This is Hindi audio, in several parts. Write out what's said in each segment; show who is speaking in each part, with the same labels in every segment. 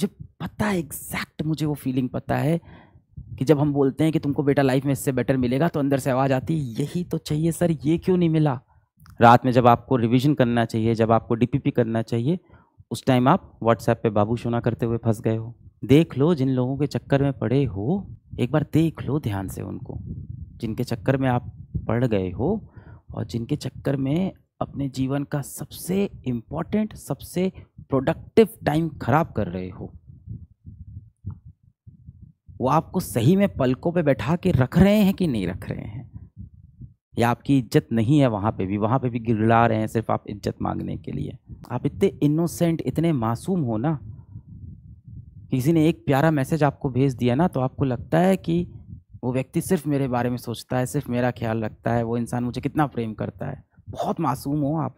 Speaker 1: मुझे पता है एग्जैक्ट मुझे वो फीलिंग पता है कि जब हम बोलते हैं कि तुमको बेटा लाइफ में इससे बेटर मिलेगा तो अंदर से आवाज़ आती है यही तो चाहिए सर ये क्यों नहीं मिला रात में जब आपको रिवीजन करना चाहिए जब आपको डीपीपी करना चाहिए उस टाइम आप व्हाट्सएप पे बाबू सुना करते हुए फंस गए हो देख लो जिन लोगों के चक्कर में पड़े हो एक बार देख लो ध्यान से उनको जिनके चक्कर में आप पड़ गए हो और जिनके चक्कर में अपने जीवन का सबसे इम्पॉर्टेंट सबसे प्रोडक्टिव टाइम खराब कर रहे हो वो आपको सही में पलकों पे बैठा के रख रहे हैं कि नहीं रख रहे हैं या आपकी इज्जत नहीं है वहाँ पे भी वहाँ पे भी गिड़ला रहे हैं सिर्फ आप इज्जत मांगने के लिए आप इतने इनोसेंट इतने मासूम हो ना किसी ने एक प्यारा मैसेज आपको भेज दिया ना तो आपको लगता है कि वो व्यक्ति सिर्फ मेरे बारे में सोचता है सिर्फ मेरा ख्याल रखता है वो इंसान मुझे कितना प्रेम करता है बहुत मासूम हो आप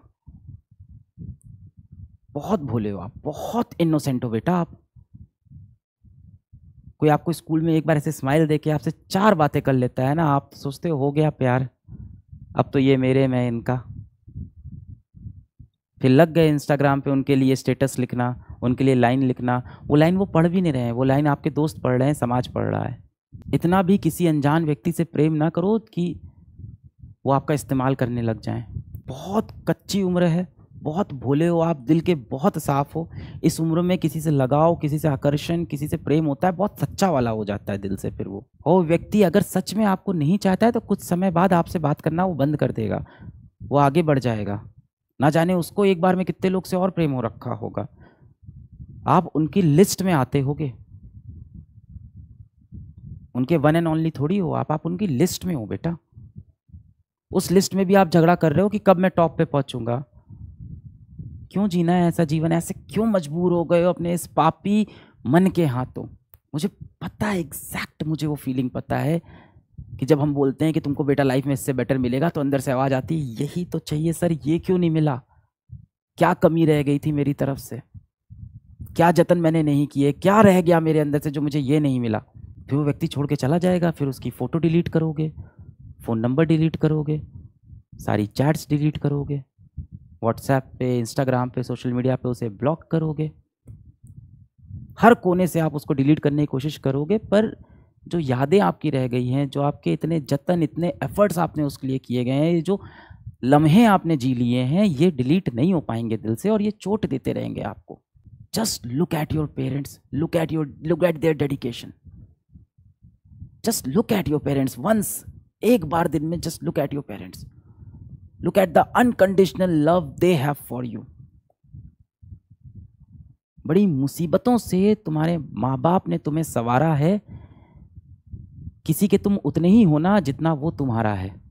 Speaker 1: बहुत भोले हो आप बहुत इनोसेंट हो बेटा आप कोई आपको स्कूल में एक बार ऐसे स्माइल दे के आपसे चार बातें कर लेता है ना आप सोचते हो गया प्यार अब तो ये मेरे मैं इनका फिर लग गए इंस्टाग्राम पे उनके लिए स्टेटस लिखना उनके लिए लाइन लिखना वो लाइन वो पढ़ भी नहीं रहे हैं वो लाइन आपके दोस्त पढ़ रहे हैं समाज पढ़ रहा है इतना भी किसी अनजान व्यक्ति से प्रेम ना करो कि वो आपका इस्तेमाल करने लग जाए बहुत कच्ची उम्र है बहुत भोले हो आप दिल के बहुत साफ हो इस उम्र में किसी से लगाव किसी से आकर्षण किसी से प्रेम होता है बहुत सच्चा वाला हो जाता है दिल से फिर वो वो व्यक्ति अगर सच में आपको नहीं चाहता है तो कुछ समय बाद आपसे बात करना वो बंद कर देगा वो आगे बढ़ जाएगा ना जाने उसको एक बार में कितने लोग से और प्रेम हो रखा होगा आप उनकी लिस्ट में आते होगे उनके वन एंड ओनली थोड़ी हो आप आप उनकी लिस्ट में हो बेटा उस लिस्ट में भी आप झगड़ा कर रहे हो कि कब मैं टॉप पे पहुंचूंगा क्यों जीना है ऐसा जीवन ऐसे क्यों मजबूर हो गए हो अपने इस पापी मन के हाथों मुझे पता है एग्जैक्ट मुझे वो फीलिंग पता है कि जब हम बोलते हैं कि तुमको बेटा लाइफ में इससे बेटर मिलेगा तो अंदर से आवाज़ आती यही तो चाहिए सर ये क्यों नहीं मिला क्या कमी रह गई थी मेरी तरफ से क्या जतन मैंने नहीं किए क्या रह गया मेरे अंदर से जो मुझे ये नहीं मिला फिर वो व्यक्ति छोड़ के चला जाएगा फिर उसकी फ़ोटो डिलीट करोगे फ़ोन नंबर डिलीट करोगे सारी चैट्स डिलीट करोगे व्हाट्सएप पे इंस्टाग्राम पे सोशल मीडिया पे उसे ब्लॉक करोगे हर कोने से आप उसको डिलीट करने की कोशिश करोगे पर जो यादें आपकी रह गई हैं जो आपके इतने जतन इतने एफर्ट्स आपने उसके लिए किए गए हैं जो लम्हे आपने जी लिए हैं ये डिलीट नहीं हो पाएंगे दिल से और ये चोट देते रहेंगे आपको just look at your parents look at your look at their dedication just look at your parents once एक बार दिन में just look at your parents Look at the unconditional love they have for you. बड़ी मुसीबतों से तुम्हारे माँ बाप ने तुम्हें संवारा है किसी के तुम उतने ही होना जितना वो तुम्हारा है